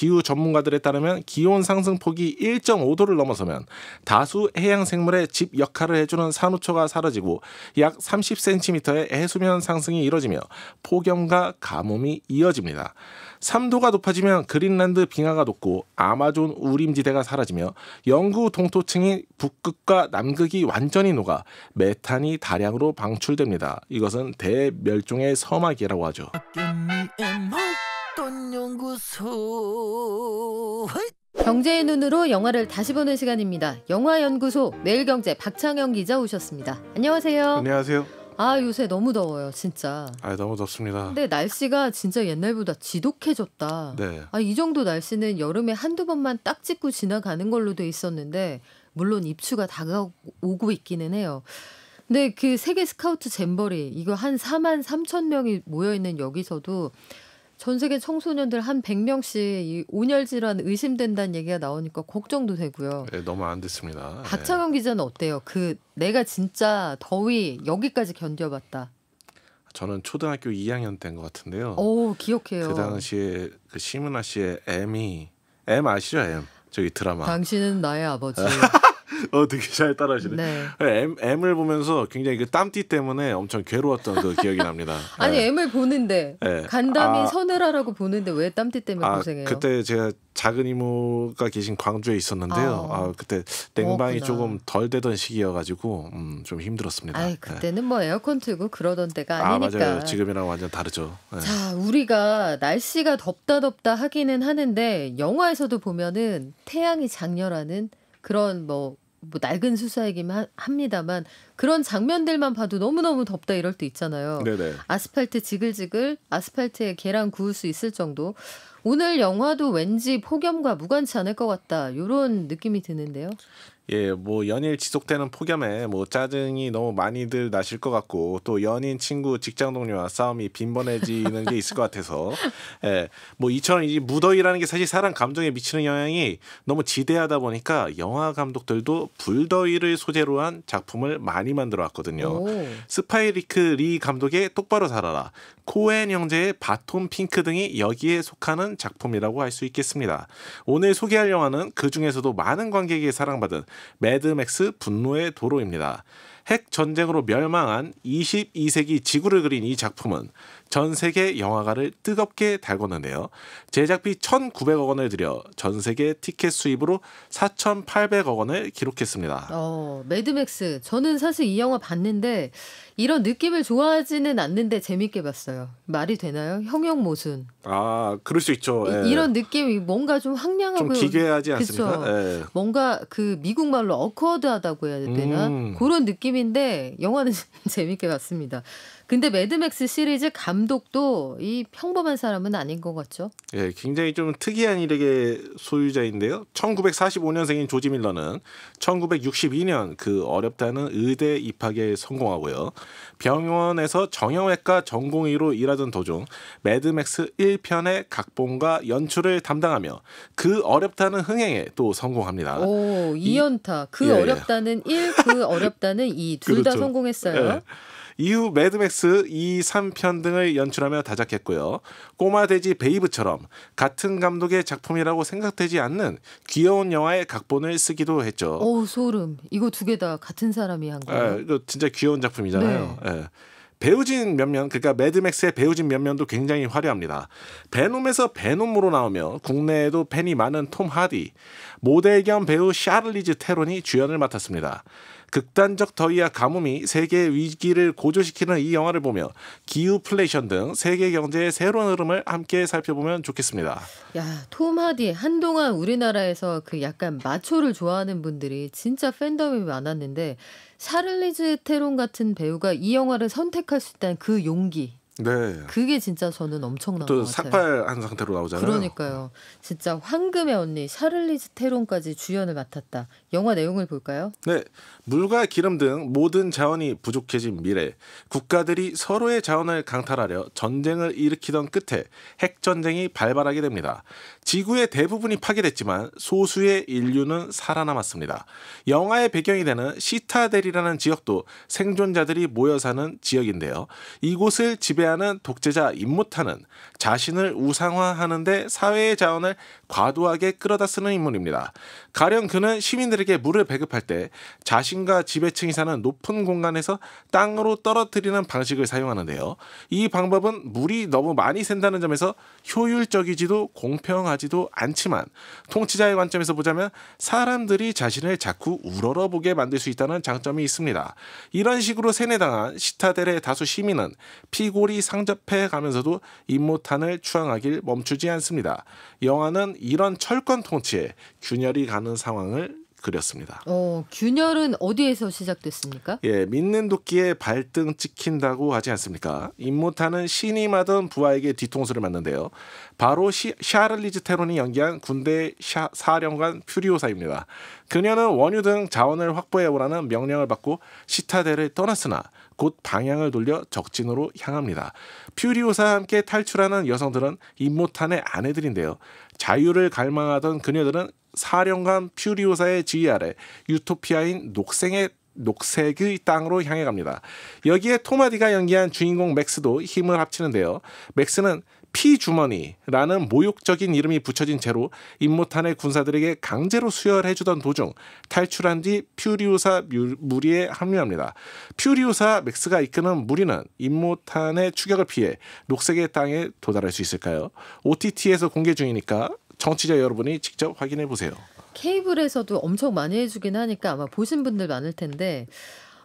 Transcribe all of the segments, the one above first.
기후 전문가들에 따르면 기온 상승폭이 1.5도를 넘어서면 다수 해양 생물의 집 역할을 해주는 산호초가 사라지고 약 30cm의 해수면 상승이 이뤄지며 폭염과 가뭄이 이어집니다. 3도가 높아지면 그린란드 빙하가 녹고 아마존 우림지대가 사라지며 영구 동토층인 북극과 남극이 완전히 녹아 메탄이 다량으로 방출됩니다. 이것은 대멸종의 서막이라고 하죠. 연구소 경제의 눈으로 영화를 다시 보는 시간입니다. 영화연구소 매일경제 박창영 기자 오셨습니다. 안녕하세요. 안녕하세요. 아 요새 너무 더워요 진짜. 아 너무 덥습니다. 근데 날씨가 진짜 옛날보다 지독해졌다. 네. 아이 정도 날씨는 여름에 한두 번만 딱 찍고 지나가는 걸로 돼 있었는데 물론 입추가 다가오고 있기는 해요. 근데 그 세계 스카우트 잼버리 이거 한 4만 3천 명이 모여 있는 여기서도 전 세계 청소년들 한 100명씩 이 온열 질환 의심된다는 얘기가 나오니까 걱정도 되고요. 네, 너무 안 됐습니다. 예. 박창현 네. 기자는 어때요? 그 내가 진짜 더위 여기까지 견뎌봤다. 저는 초등학교 2학년 때인 것 같은데요. 오, 기억해요. 그 당시에 그 시문아 씨의 M이 M 아시죠, M? 저기 드라마. 당신은 나의 아버지. 어 되게 잘 따라하시네. 네. 예, M M을 보면서 굉장히 그 땀띠 때문에 엄청 괴로웠던 그 기억이 납니다. 아니 네. M을 보는데 네. 간담이 아, 서늘하라고 보는데 왜 땀띠 때문에 아, 고생해요? 그때 제가 작은 이모가 계신 광주에 있었는데요. 아, 아 그때 냉방이 조금 덜 되던 시기여가지고 음, 좀 힘들었습니다. 아 그때는 네. 뭐 에어컨 틀고 그러던 때가 아니니까. 아 맞아요. 지금이랑 완전 다르죠. 네. 자 우리가 날씨가 덥다 덥다 하기는 하는데 영화에서도 보면은 태양이 장렬하는 그런 뭐뭐 낡은 수사이기만 합니다만 그런 장면들만 봐도 너무너무 덥다 이럴 때 있잖아요. 네네. 아스팔트 지글지글 아스팔트에 계란 구울 수 있을 정도. 오늘 영화도 왠지 폭염과 무관치 않을 것 같다. 이런 느낌이 드는데요. 예, 뭐 연일 지속되는 폭염에 뭐 짜증이 너무 많이들 나실 것 같고 또 연인, 친구, 직장 동료와 싸움이 빈번해지는 게 있을 것 같아서 예, 뭐 이처럼 이 무더위라는 게 사실 사람 감정에 미치는 영향이 너무 지대하다 보니까 영화 감독들도 불더위를 소재로 한 작품을 많이 만들어 왔거든요. 오. 스파이리크 리 감독의 똑바로 살아라, 코엔 형제의 바톤 핑크 등이 여기에 속하는 작품이라고 할 수 있겠습니다. 오늘 소개할 영화는 그 중에서도 많은 관객이 사랑받은 매드맥스 분노의 도로입니다. 핵 전쟁으로 멸망한 22세기 지구를 그린 이 작품은 전 세계 영화가를 뜨겁게 달궜는데요. 제작비 1,900억 원을 들여 전 세계 티켓 수입으로 4,800억 원을 기록했습니다. 어, 매드맥스. 저는 사실 이 영화 봤는데 이런 느낌을 좋아하지는 않는데 재밌게 봤어요. 말이 되나요? 형용 모순. 아, 그럴 수 있죠. 이, 예. 런 느낌이 뭔가 좀 황량하고 좀 기괴하지 않습니까? 예. 뭔가 그 미국 말로 어커드하다고 해야 되나? 음. 그런 느낌 느낌인데 영화는 재밌게 봤습니다. 근데 매드맥스 시리즈 감독도 이 평범한 사람은 아닌 것 같죠? 예, 굉장히 좀 특이한 이력의 소유자인데요. 1945년생인 조지 밀러는 1962년 그 어렵다는 의대 입학에 성공하고요. 병원에서 정형외과 전공의로 일하던 도중 매드맥스 1편의 각본과 연출을 담당하며 그 어렵다는 흥행에 또 성공합니다. 오, 2연타. 그 예, 어렵다는 예. 1, 그 어렵다는 2. 둘다 그렇죠. 성공했어요. 예. 이후 매드맥스 2, 3편 등을 연출하며 다작했고요. 꼬마 돼지 베이브처럼 같은 감독의 작품이라고 생각되지 않는 귀여운 영화의 각본을 쓰기도 했죠. 오 소름. 이거 두 개 다 같은 사람이 한 거예요. 에, 예, 이거 진짜 귀여운 작품이잖아요. 네. 에. 예. 배우진 면면 그러니까 매드맥스의 배우진 면면도 굉장히 화려합니다. 베놈에서 베놈으로 나오며 국내에도 팬이 많은 톰 하디, 모델 겸 배우 샤를리즈 테론이 주연을 맡았습니다. 극단적 더위와 가뭄이 세계 위기를 고조시키는 이 영화를 보며 기후플레이션 등 세계 경제의 새로운 흐름을 함께 살펴보면 좋겠습니다. 야, 톰 하디 한동안 우리나라에서 그 약간 마초를 좋아하는 분들이 진짜 팬덤이 많았는데 샤를리즈 테론 같은 배우가 이 영화를 선택할 수 있다는 그 용기 네. 그게 진짜 저는 엄청난 또 삭발한 상태로 나오잖아요. 그러니까요. 진짜 황금의 언니 샤를리즈 테론까지 주연을 맡았다. 영화 내용을 볼까요? 네. 물과 기름 등 모든 자원이 부족해진 미래 국가들이 서로의 자원을 강탈하려 전쟁을 일으키던 끝에 핵 전쟁이 발발하게 됩니다. 지구의 대부분이 파괴됐지만 소수의 인류는 살아남았습니다. 영화의 배경이 되는 시타델이라는 지역도 생존자들이 모여 사는 지역인데요. 이곳을 지배 지배하는 독재자 임무타는 자신을 우상화하는데 사회의 자원을 과도하게 끌어다 쓰는 인물입니다. 가령 그는 시민들에게 물을 배급할 때 자신과 지배층이 사는 높은 공간에서 땅으로 떨어뜨리는 방식을 사용하는데요. 이 방법은 물이 너무 많이 샌다는 점에서 효율적이지도 공평하지도 않지만 통치자의 관점에서 보자면 사람들이 자신을 자꾸 우러러보게 만들 수 있다는 장점이 있습니다. 이런 식으로 세뇌당한 시타델의 다수 시민은 피골리 소리 상접해 가면서도 임모탄을 추앙하길 멈추지 않습니다. 영화는 이런 철권 통치에 균열이 가는 상황을 그렸습니다. 어, 균열은 어디에서 시작됐습니까? 예, 믿는 도끼에 발등 찍힌다고 하지 않습니까? 임모타는 신임하던 부하에게 뒤통수를 맞는데요. 바로 시, 샤를리즈 테론이 연기한 군대 샤, 사령관 퓨리오사입니다. 그녀는 원유 등 자원을 확보해 오라는 명령을 받고 시타델을 떠났으나 곧 방향을 돌려 적진으로 향합니다. 퓨리오사와 함께 탈출하는 여성들은 임모탄의 아내들인데요. 자유를 갈망하던 그녀들은 사령관 퓨리오사의 지휘 아래 유토피아인 녹색의 녹색의 땅으로 향해 갑니다. 여기에 토마디가 연기한 주인공 맥스도 힘을 합치는데요. 맥스는 피주머니라는 모욕적인 이름이 붙여진 채로 임모탄의 군사들에게 강제로 수혈해주던 도중 탈출한 뒤 퓨리오사 무리에 합류합니다. 퓨리오사 맥스가 이끄는 무리는 임모탄의 추격을 피해 녹색의 땅에 도달할 수 있을까요? OTT에서 공개 중이니까 청취자 여러분이 직접 확인해 보세요. 케이블에서도 엄청 많이 해주긴 하니까 아마 보신 분들 많을 텐데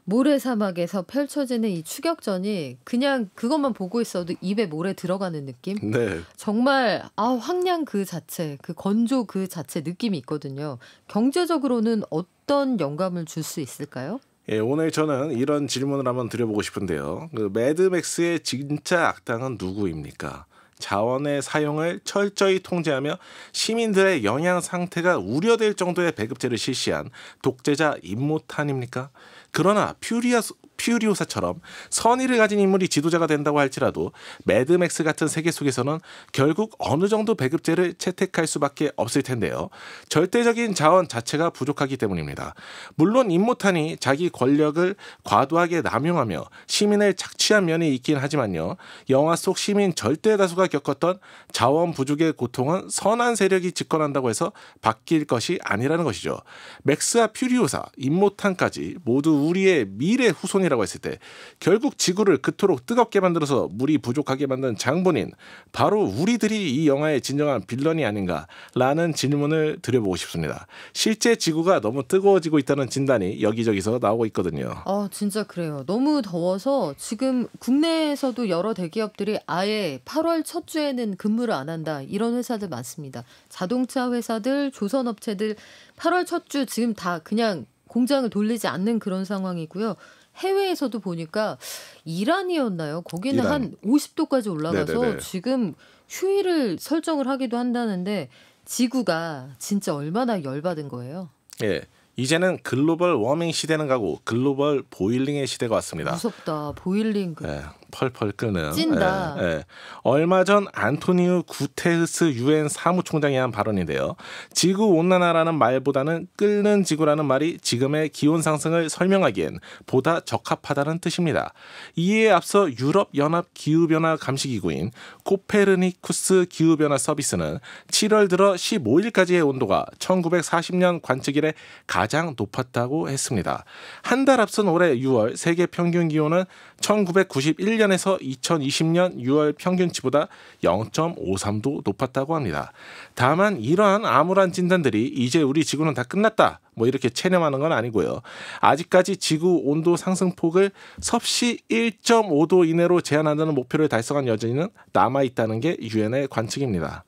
모래 사막에서 펼쳐지는 이 추격전이 그냥 그것만 보고 있어도 입에 모래 들어가는 느낌? 네. 정말 아 황량 그 자체, 그 건조 그 자체 느낌이 있거든요. 경제적으로는 어떤 영감을 줄 수 있을까요? 예, 오늘 저는 이런 질문을 한번 드려보고 싶은데요. 그 매드맥스의 진짜 악당은 누구입니까? 자원의 사용을 철저히 통제하며 시민들의 영양 상태가 우려될 정도의 배급제를 실시한 독재자 임모탄입니까? 그러나 퓨리아 퓨리오사처럼 선의를 가진 인물이 지도자가 된다고 할지라도 매드맥스 같은 세계 속에서는 결국 어느 정도 배급제를 채택할 수밖에 없을 텐데요. 절대적인 자원 자체가 부족하기 때문입니다. 물론 임모탄이 자기 권력을 과도하게 남용하며 시민을 착취한 면이 있긴 하지만요. 영화 속 시민 절대 다수가 겪었던 자원 부족의 고통은 선한 세력이 집권한다고 해서 바뀔 것이 아니라는 것이죠. 맥스와 퓨리오사, 임모탄까지 모두 우리의 미래 후손이 태평이라고 했을 때 결국 지구를 그토록 뜨겁게 만들어서 물이 부족하게 만든 장본인 바로 우리들이 이 영화의 진정한 빌런이 아닌가라는 질문을 드려보고 싶습니다. 실제 지구가 너무 뜨거워지고 있다는 진단이 여기저기서 나오고 있거든요. 아 진짜 그래요. 너무 더워서 지금 국내에서도 여러 대기업들이 아예 8월 첫 주에는 근무를 안 한다 이런 회사들 많습니다. 자동차 회사들, 조선업체들 8월 첫 주 지금 다 그냥 공장을 돌리지 않는 그런 상황이고요. 해외에서도 보니까 이란이었나요? 거기는 이란. 한 50도까지 올라가서 네네네. 지금 휴일을 설정을 하기도 한다는데 지구가 진짜 얼마나 열받은 거예요? 예. 이제는 글로벌 워밍 시대는 가고 글로벌 보일링의 시대가 왔습니다. 무섭다. 보일링. 그... 예, 펄펄 끄는. 찐다. 예, 예. 얼마 전 안토니우 구테흐스 유엔 사무총장이 한 발언인데요. 지구 온난화라는 말보다는 끓는 지구라는 말이 지금의 기온 상승을 설명하기엔 보다 적합하다는 뜻입니다. 이에 앞서 유럽 연합 기후 변화 감시 기구인 코페르니쿠스 기후 변화 서비스는 7월 들어 15일까지의 온도가 1940년 관측 이래 가장 높았다고 했습니다. 한 달 앞선 올해 6월 세계 평균 기온은 1991년 2007년에서 2020년 6월 평균치보다 0.53도 높았다고 합니다. 다만 이러한 암울한 진단들이 이제 우리 지구는 다 끝났다. 뭐 이렇게 체념하는 건 아니고요. 아직까지 지구 온도 상승폭을 섭씨 1.5도 이내로 제한한다는 목표를 달성한 여전히는 남아 있다는 게 유엔의 관측입니다.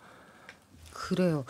그래요.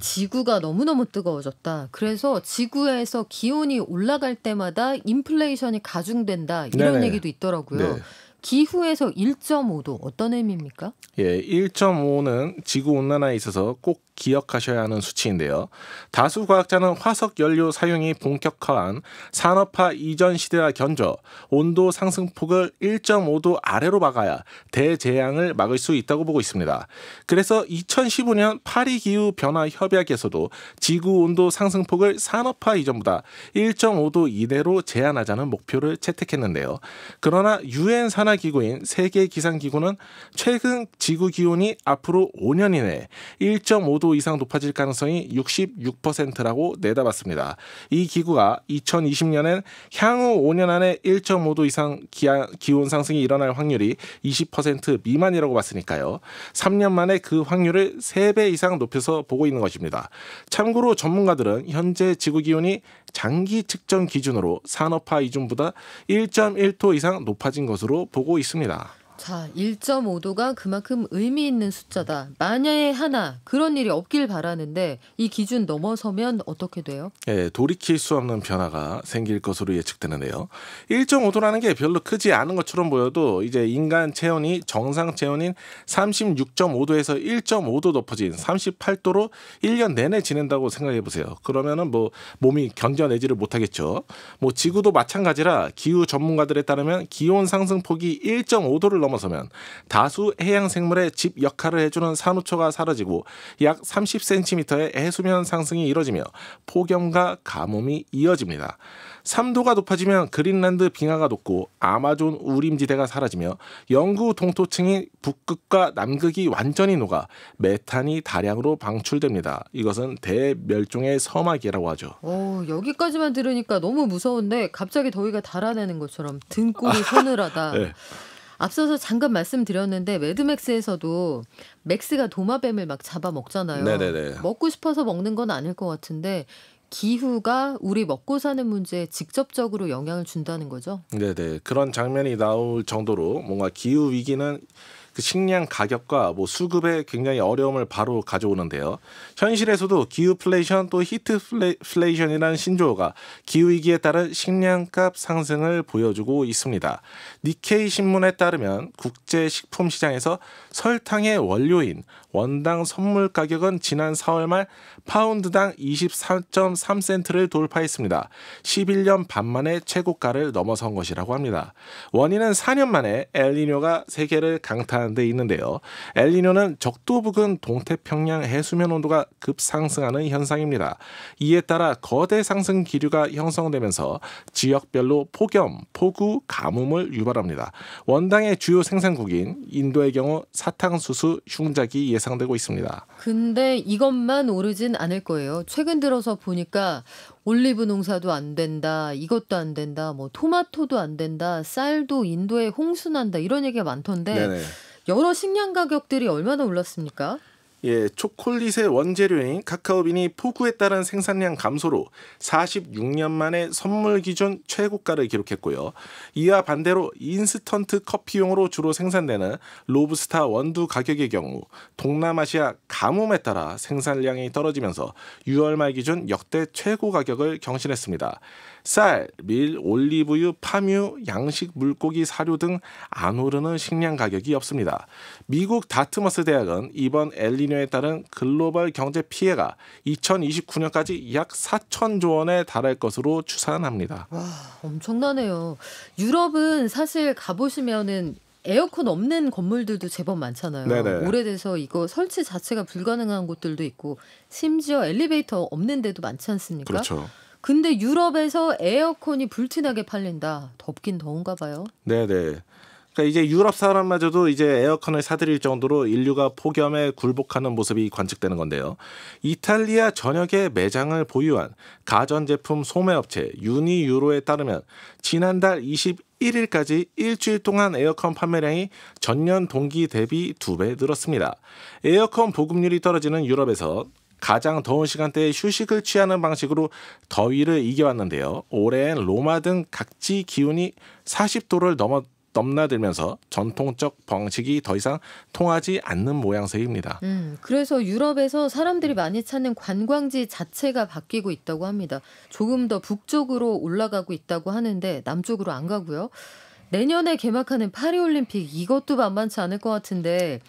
지구가 너무너무 뜨거워졌다. 그래서 지구에서 기온이 올라갈 때마다 인플레이션이 가중된다. 이런 네네. 얘기도 있더라고요. 네. 기후에서 1.5도 어떤 의미입니까? 예, 1.5는 지구 온난화에 있어서 꼭 기억하셔야 하는 수치인데요. 다수 과학자는 화석 연료 사용이 본격화한 산업화 이전 시대와 견저 온도 상승폭을 1.5도 아래로 막아야 대재앙을 막을 수 있다고 보고 있습니다. 그래서 2015년 파리 기후 변화 협약에서도 지구 온도 상승폭을 산업화 이전보다 1.5도 이내로 제한하자는 목표를 채택했는데요. 그러나 유엔 산업 기구인 세계 기상기구는 최근 지구 기온이 앞으로 5년 이내 에 1.5도 이상 높아질 가능성이 66%라고 내다봤습니다. 이 기구가 2020년엔 향후 5년 안에 1.5도 이상 기하, 기온 상승이 일어날 확률이 20% 미만이라고 봤으니까요. 3년 만에 그 확률을 3배 이상 높여서 보고 있는 것입니다. 참고로 전문가들은 현재 지구 기온이 장기 측정 기준으로 산업화 이준보다 1.1도 이상 높아진 것으로 보고 보고 있습니다. 자, 1.5도가 그만큼 의미 있는 숫자다. 만약에 하나 그런 일이 없길 바라는데 이 기준 넘어서면 어떻게 돼요? 예, 돌이킬 수 없는 변화가 생길 것으로 예측되는데요. 1.5도라는 게 별로 크지 않은 것처럼 보여도 이제 인간 체온이 정상 체온인 36.5도에서 1.5도 높아진 38도로 1년 내내 지낸다고 생각해 보세요. 그러면은 뭐 몸이 견뎌내지를 못하겠죠. 뭐 지구도 마찬가지라 기후 전문가들에 따르면 기온 상승폭이 1.5도를 넘어서면 다수 해양 생물의 집 역할을 해주는 산호초가 사라지고 약 30cm의 해수면 상승이 이뤄지며 폭염과 가뭄이 이어집니다. 3도가 높아지면 그린란드 빙하가 돋고 아마존 우림지대가 사라지며 영구 동토층이 북극과 남극이 완전히 녹아 메탄이 다량으로 방출됩니다. 이것은 대멸종의 서막이라고 하죠. 오, 여기까지만 들으니까 너무 무서운데 갑자기 더위가 달아내는 것처럼 등골이 서늘하다. 네. 앞서서 잠깐 말씀드렸는데 매드맥스에서도 맥스가 도마뱀을 막 잡아먹잖아요. 네네네. 먹고 싶어서 먹는 건 아닐 것 같은데 기후가 우리 먹고 사는 문제에 직접적으로 영향을 준다는 거죠. 네네. 그런 장면이 나올 정도로 뭔가 기후 위기는 그 식량 가격과 뭐 수급에 굉장히 어려움을 바로 가져오는데요. 현실에서도 기후플레이션 또 히트플레이션이라는 신조어가 기후위기에 따른 식량값 상승을 보여주고 있습니다. 니케이 신문에 따르면 국제식품시장에서 설탕의 원료인 원당 선물 가격은 지난 4월 말 파운드당 24.3센트를 돌파했습니다. 11년 반 만에 최고가를 넘어선 것이라고 합니다. 원인은 4년 만에 엘니뇨가 세계를 강타한 데 있는데요. 엘니뇨는 적도 부근 동태평양 해수면 온도가 급상승하는 현상입니다. 이에 따라 거대 상승 기류가 형성되면서 지역별로 폭염, 폭우, 가뭄을 유발합니다. 원당의 주요 생산국인 인도의 경우 사탕수수, 흉작이 예상 다 예상되고 있습니다. 근데 이것만 오르진 않을 거예요. 최근 들어서 보니까 올리브 농사도 안 된다, 이것도 안 된다, 뭐 토마토도 안 된다, 쌀도 인도에 홍수 난다 이런 얘기가 많던데 네네. 여러 식량 가격들이 얼마나 올랐습니까? 예, 초콜릿의 원재료인 카카오빈이 폭우에 따른 생산량 감소로 46년 만에 선물 기준 최고가를 기록했고요. 이와 반대로 인스턴트 커피용으로 주로 생산되는 로브스타 원두 가격의 경우 동남아시아 가뭄에 따라 생산량이 떨어지면서 6월 말 기준 역대 최고 가격을 경신했습니다. 쌀, 밀, 올리브유, 파뮤, 양식, 물고기, 사료 등 안 오르는 식량 가격이 없습니다. 미국 다트머스 대학은 이번 엘리뇨에 따른 글로벌 경제 피해가 2029년까지 약 4천조 원에 달할 것으로 추산합니다. 와, 엄청나네요. 유럽은 사실 가보시면은 에어컨 없는 건물들도 제법 많잖아요. 네네. 오래돼서 이거 설치 자체가 불가능한 곳들도 있고 심지어 엘리베이터 없는 데도 많지 않습니까? 그렇죠. 근데 유럽에서 에어컨이 불티나게 팔린다. 덥긴 더운가 봐요. 네, 네. 그러니까 이제 유럽 사람마저도 이제 에어컨을 사들일 정도로 인류가 폭염에 굴복하는 모습이 관측되는 건데요. 이탈리아 전역에 매장을 보유한 가전제품 소매업체 유니유로에 따르면 지난달 21일까지 일주일 동안 에어컨 판매량이 전년 동기 대비 두 배 늘었습니다. 에어컨 보급률이 떨어지는 유럽에서 가장 더운 시간대에 휴식을 취하는 방식으로 더위를 이겨왔는데요. 올해엔 로마 등 각지 기온이 40도를 넘어 넘나들면서 전통적 방식이 더 이상 통하지 않는 모양새입니다. 음, 그래서 유럽에서 사람들이 많이 찾는 관광지 자체가 바뀌고 있다고 합니다. 조금 더 북쪽으로 올라가고 있다고 하는데 남쪽으로 안 가고요. 내년에 개막하는 파리올림픽 이것도 만만치 않을 것 같은데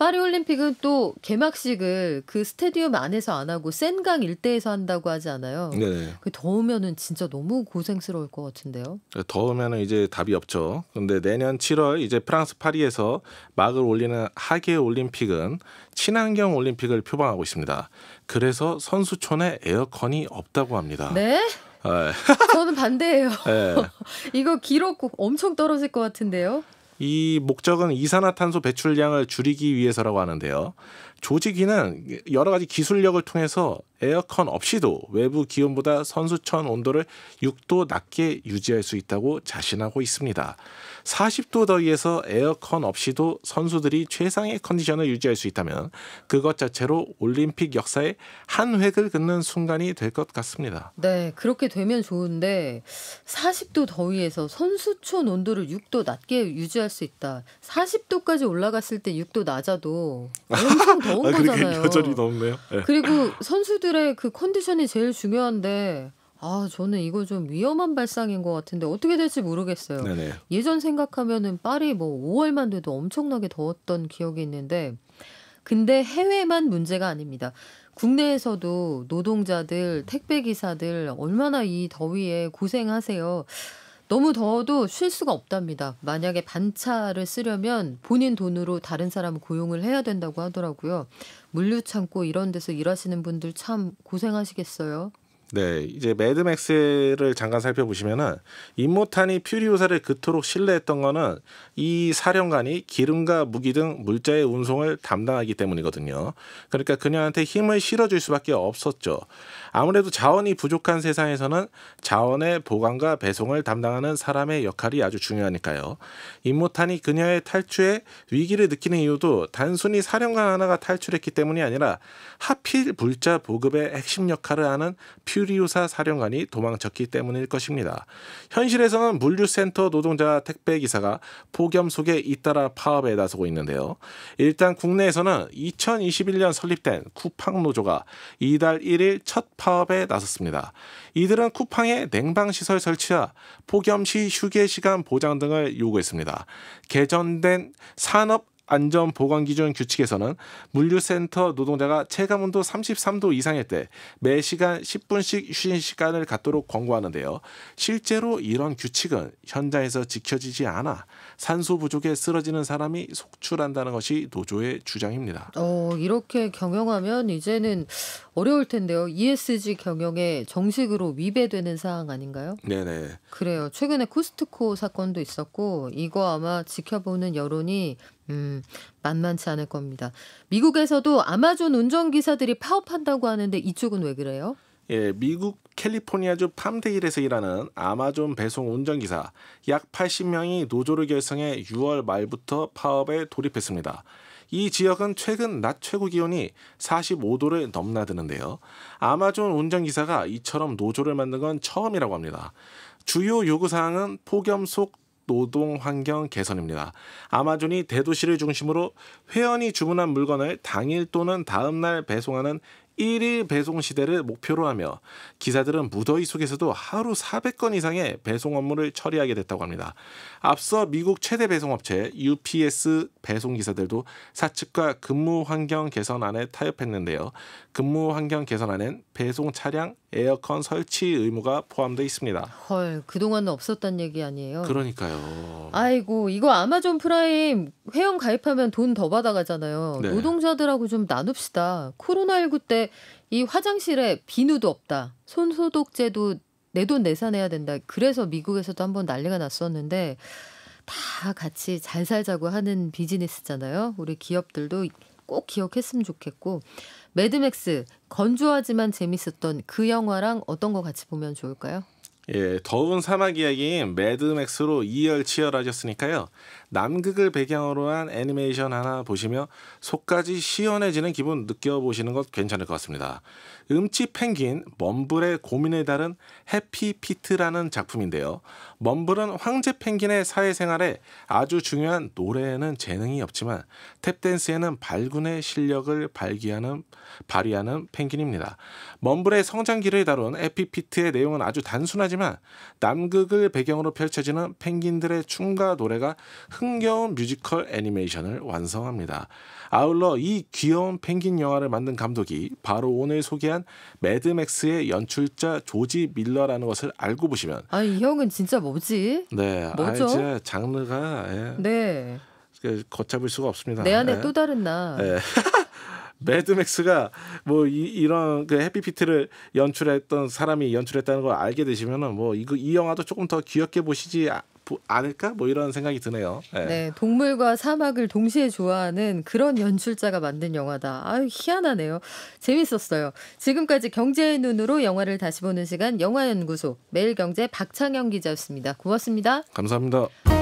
파리 올림픽은 또 개막식을 그 스테디움 안에서 안 하고 센강 일대에서 한다고 하지 않아요. 네. 그 더우면은 진짜 너무 고생스러울 것 같은데요. 더우면은 이제 답이 없죠. 근데 내년 7월 이제 프랑스 파리에서 막을 올리는 하계 올림픽은 친환경 올림픽을 표방하고 있습니다. 그래서 선수촌에 에어컨이 없다고 합니다. 네? 아. 저는 반대예요. 네. 이거 기록 엄청 떨어질 것 같은데요. 이 목적은 이산화탄소 배출량을 줄이기 위해서라고 하는데요. 조직위는 여러 가지 기술력을 통해서 에어컨 없이도 외부 기온보다 선수촌 온도를 6도 낮게 유지할 수 있다고 자신하고 있습니다. 40도 더위에서 에어컨 없이도 선수들이 최상의 컨디션을 유지할 수 있다면 그것 자체로 올림픽 역사에 한 획을 긋는 순간이 될 것 같습니다. 네, 그렇게 되면 좋은데 40도 더위에서 선수촌 온도를 6도 낮게 유지할 수 있다. 40도까지 올라갔을 때 6도 낮아도 엄청 더운 아, 거잖아요. 네. 그리고 선수들 선수들의 그 컨디션이 제일 중요한데 아, 저는 이거 좀 위험한 발상인 것 같은데 어떻게 될지 모르겠어요. 네네. 예전 생각하면은 파리 뭐 5월만 돼도 엄청나게 더웠던 기억이 있는데 근데 해외만 문제가 아닙니다. 국내에서도 노동자들, 택배 기사들 얼마나 이 더위에 고생하세요. 너무 더워도 쉴 수가 없답니다. 만약에 반차를 쓰려면 본인 돈으로 다른 사람 을 고용을 해야 된다고 하더라고요. 물류 창고 이런 데서 일하시는 분들 참 고생하시겠어요. 네, 이제 매드맥스를 잠깐 살펴보시면은 임모탄이 퓨리오사를 그토록 신뢰했던 거는 이 사령관이 기름과 무기 등 물자의 운송을 담당하기 때문이거든요. 그러니까 그녀한테 힘을 실어줄 수밖에 없었죠. 아무래도 자원이 부족한 세상에서는 자원의 보관과 배송을 담당하는 사람의 역할이 아주 중요하니까요. 임모탄이 그녀의 탈출에 위기를 느끼는 이유도 단순히 사령관 하나가 탈출했기 때문이 아니라 하필 물자 보급의 핵심 역할을 하는 퓨 큐리오사 사령관이 도망쳤기 때문일 것입니다. 현실에서는 물류센터 노동자 택배 기사가 폭염 속에 잇따라 파업에 나서고 있는데요. 일단 국내에서는 2021년 설립된 쿠팡 노조가 이달 1일 첫 파업에 나섰습니다. 이들은 쿠팡의 냉방 시설 설치와 폭염 시 휴게 시간 보장 등을 요구했습니다. 개정된 산업 안전 보건 기준 규칙에서는 물류센터 노동자가 체감 온도 33도 이상일 때 매시간 10분씩 쉬는 시간을 갖도록 권고하는데요. 실제로 이런 규칙은 현장에서 지켜지지 않아 산소 부족에 쓰러지는 사람이 속출한다는 것이 노조의 주장입니다. 어, 이렇게 경영하면 이제는 어려울 텐데요. ESG 경영에 정식으로 위배되는 사항 아닌가요? 네네. 그래요. 최근에 코스트코 사건도 있었고 이거 아마 지켜보는 여론이 음, 만만치 않을 겁니다. 미국에서도 아마존 운전기사들이 파업한다고 하는데 이쪽은 왜 그래요? 예, 미국 캘리포니아주 팜데일에서 일하는 아마존 배송 운전기사 약 80명이 노조를 결성해 6월 말부터 파업에 돌입했습니다. 이 지역은 최근 낮 최고 기온이 45도를 넘나드는데요. 아마존 운전기사가 이처럼 노조를 만든 건 처음이라고 합니다. 주요 요구사항은 폭염 속 노동 환경 개선입니다. 아마존이 대도시를 중심으로 회원이 주문한 물건을 당일 또는 다음 날 배송하는 1일 배송 시대를 목표로 하며 기사들은 무더위 속에서도 하루 400건 이상의 배송 업무를 처리하게 됐다고 합니다. 앞서 미국 최대 배송업체 UPS 배송 기사들도 사측과 근무 환경 개선안에 타협했는데요. 근무 환경 개선안엔 배송 차량 에어컨 설치 의무가 포함돼 있습니다. 헐, 그동안 없었단 얘기 아니에요? 그러니까요. 아이고, 이거 아마존 프라임 회원 가입하면 돈 더 받아가잖아요. 네. 노동자들하고 좀 나눕시다. 코로나19 때 이 화장실에 비누도 없다. 손소독제도 내 돈 내산해야 된다. 그래서 미국에서도 한번 난리가 났었는데 다 같이 잘 살자고 하는 비즈니스잖아요. 우리 기업들도 꼭 기억했으면 좋겠고 매드맥스 건조하지만 재밌었던 그 영화랑 어떤 거 같이 보면 좋을까요? 예, 더운 사막 이야기인 매드맥스로 이열치열하셨으니까요. 남극을 배경으로 한 애니메이션 하나 보시며 속까지 시원해지는 기분 느껴보시는 것 괜찮을 것 같습니다. 음치 펭귄 멈블의 고민에 다른 해피 피트라는 작품인데요. 멈블은 황제 펭귄의 사회생활에 아주 중요한 노래에는 재능이 없지만 탭댄스에는 발군의 실력을 발휘하는 발휘하는 펭귄입니다. 멈블의 성장기를 다룬 해피 피트의 내용은 아주 단순하지만 남극을 배경으로 펼쳐지는 펭귄들의 춤과 노래가 흥겨운 뮤지컬 애니메이션을 완성합니다. 아울러 이 귀여운 펭귄 영화를 만든 감독이 바로 오늘 소개한 매드맥스의 연출자 조지 밀러라는 것을 알고 보시면 아이 형은 진짜 뭐지? 네, 아, 뭐죠? 아, 장르가 예. 네. 그 걷잡을 수가 없습니다. 내 안에 예. 또 다른 나. 예. 매드맥스가 뭐 이, 런그 해피피트를 연출했던 사람이 연출했다는 걸 알게 되시면은 뭐 이거 이 영화도 조금 더 귀엽게 보시지 아, 않을까 뭐 이런 생각이 드네요. 네. 네. 동물과 사막을 동시에 좋아하는 그런 연출자가 만든 영화다. 아유 희한하네요. 재밌었어요. 지금까지 경제의 눈으로 영화를 다시 보는 시간 영화연구소 매일경제 박창영 기자였습니다. 고맙습니다. 감사합니다.